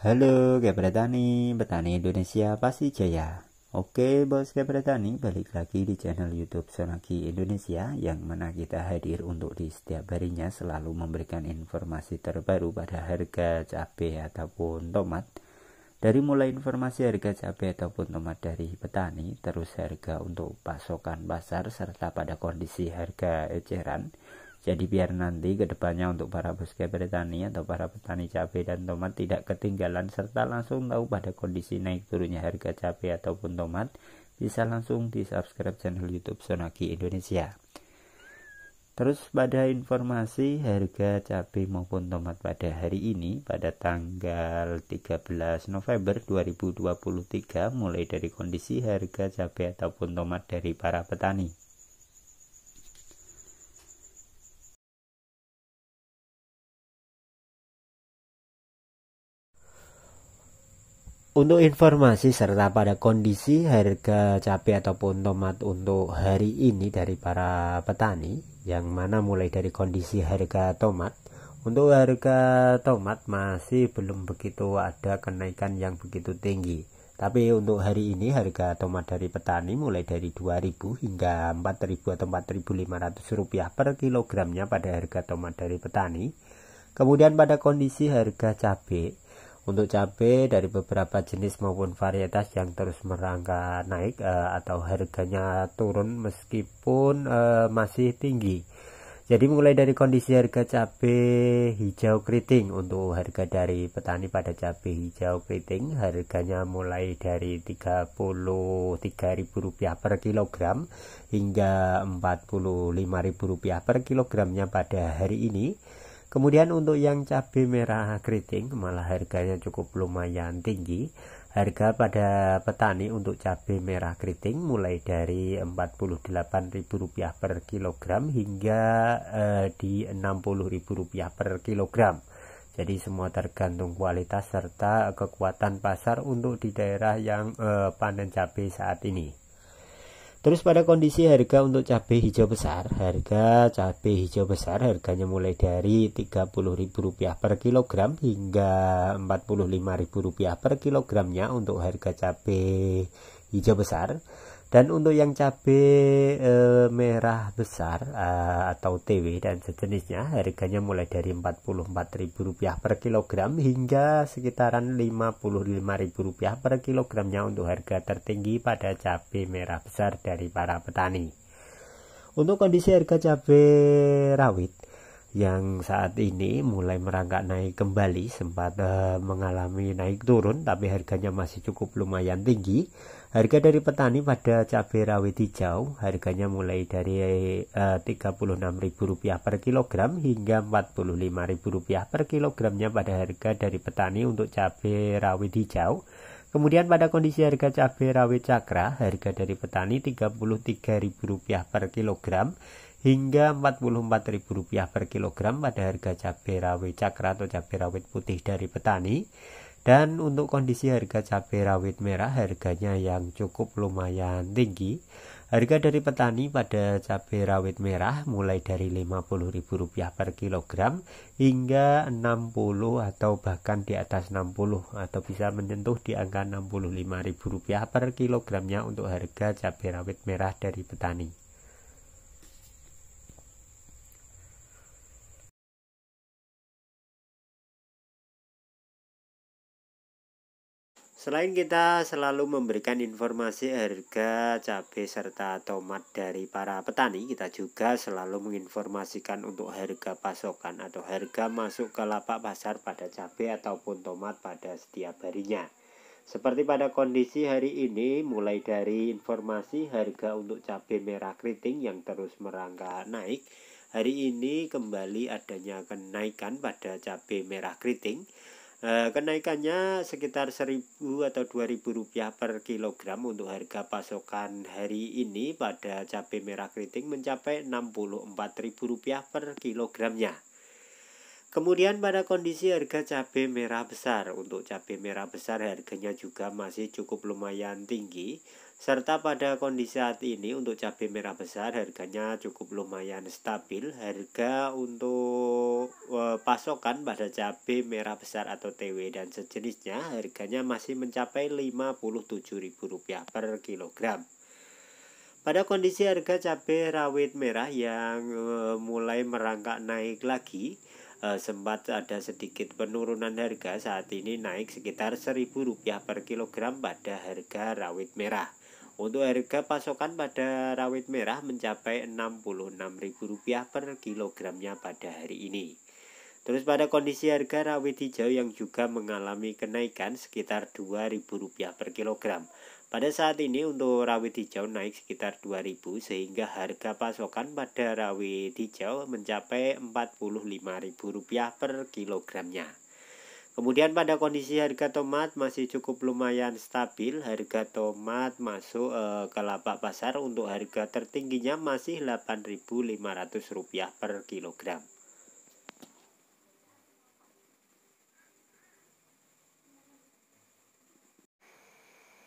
Halo Gabriel Tani, petani Indonesia pasti jaya. Oke bos Gabriel Tani, balik lagi di channel YouTube Sonaki Indonesia yang mana kita hadir untuk di setiap harinya selalu memberikan informasi terbaru pada harga cabai ataupun tomat. Dari mulai informasi harga cabai ataupun tomat dari petani, terus harga untuk pasokan pasar serta pada kondisi harga eceran jadi biar nanti kedepannya untuk para bosque petani atau para petani cabai dan tomat tidak ketinggalan serta langsung tahu pada kondisi naik turunnya harga cabai ataupun tomat, bisa langsung di subscribe channel YouTube Sonaki Indonesia. Terus pada informasi harga cabai maupun tomat pada hari ini pada tanggal 13 November 2023 mulai dari kondisi harga cabai ataupun tomat dari para petani. Untuk informasi serta pada kondisi harga cabai ataupun tomat untuk hari ini dari para petani yang mana mulai dari kondisi harga tomat untuk harga tomat masih belum begitu ada kenaikan yang begitu tinggi tapi untuk hari ini harga tomat dari petani mulai dari 2000 hingga 4000 atau 4500 rupiah per kilogramnya pada harga tomat dari petani kemudian pada kondisi harga cabai untuk cabai dari beberapa jenis maupun varietas yang terus merangka naik eh, atau harganya turun meskipun eh, masih tinggi. Jadi mulai dari kondisi harga cabai hijau keriting untuk harga dari petani pada cabai hijau keriting harganya mulai dari Rp33.000 per kilogram hingga Rp45.000 per kilogramnya pada hari ini. Kemudian untuk yang cabai merah keriting malah harganya cukup lumayan tinggi. Harga pada petani untuk cabai merah keriting mulai dari Rp48.000 per kilogram hingga eh, di Rp60.000 per kilogram. Jadi semua tergantung kualitas serta kekuatan pasar untuk di daerah yang eh, panen cabai saat ini. Terus pada kondisi harga untuk cabai hijau besar, harga cabai hijau besar harganya mulai dari Rp30.000 per kilogram hingga Rp45.000 per kilogramnya untuk harga cabai hijau besar dan untuk yang cabai e, merah besar e, atau TW dan sejenisnya harganya mulai dari Rp44.000 per kilogram hingga sekitaran Rp55.000 per kilogramnya untuk harga tertinggi pada cabai merah besar dari para petani. Untuk kondisi harga cabai rawit yang saat ini mulai merangkak naik kembali sempat uh, mengalami naik turun tapi harganya masih cukup lumayan tinggi harga dari petani pada cabai rawit hijau harganya mulai dari uh, Rp36.000 per kilogram hingga Rp45.000 per kilogramnya pada harga dari petani untuk cabai rawit hijau Kemudian pada kondisi harga cabai rawit cakra, harga dari petani Rp33.000 per kilogram hingga Rp44.000 per kilogram pada harga cabai rawit cakra atau cabai rawit putih dari petani dan untuk kondisi harga cabai rawit merah harganya yang cukup lumayan tinggi harga dari petani pada cabai rawit merah mulai dari Rp50.000 per kilogram hingga 60 atau bahkan di atas 60 atau bisa menyentuh di angka Rp65.000 per kilogramnya untuk harga cabai rawit merah dari petani Selain kita selalu memberikan informasi harga cabai serta tomat dari para petani, kita juga selalu menginformasikan untuk harga pasokan atau harga masuk ke lapak pasar pada cabai ataupun tomat pada setiap harinya. Seperti pada kondisi hari ini, mulai dari informasi harga untuk cabai merah keriting yang terus merangkak naik, hari ini kembali adanya kenaikan pada cabai merah keriting Eh, kenaikannya sekitar 1000 atau 2000 rupiah per kilogram untuk harga pasokan hari ini pada cabai merah keriting mencapai 64.000 rupiah per kilogramnya. Kemudian pada kondisi harga cabai merah besar, untuk cabai merah besar harganya juga masih cukup lumayan tinggi serta pada kondisi saat ini untuk cabai merah besar harganya cukup lumayan stabil. Harga untuk eh, pasokan pada cabai merah besar atau TW dan sejenisnya harganya masih mencapai Rp57.000 per kilogram. Pada kondisi harga cabai rawit merah yang eh, mulai merangkak naik lagi, Eh, sempat ada sedikit penurunan harga saat ini naik sekitar Rp1.000 per kilogram pada harga rawit merah. Untuk harga pasokan pada rawit merah mencapai Rp66.000 per kilogramnya pada hari ini. Terus pada kondisi harga rawit hijau yang juga mengalami kenaikan sekitar Rp2.000 per kilogram. Pada saat ini untuk rawit hijau naik sekitar 2000 sehingga harga pasokan pada rawit hijau mencapai Rp45.000 per kilogramnya. Kemudian pada kondisi harga tomat masih cukup lumayan stabil, harga tomat masuk e, ke lapak pasar untuk harga tertingginya masih Rp8.500 per kilogram.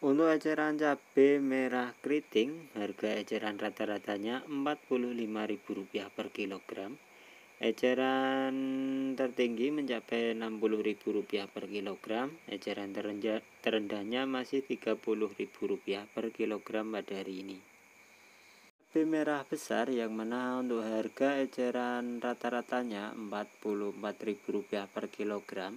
untuk eceran cabe merah keriting, harga eceran rata-ratanya Rp45.000 per kilogram. Eceran tertinggi mencapai Rp60.000 per kilogram, eceran terendahnya masih Rp30.000 per kilogram pada hari ini. Cabai merah besar yang mana untuk harga eceran rata-ratanya Rp44.000 per kilogram,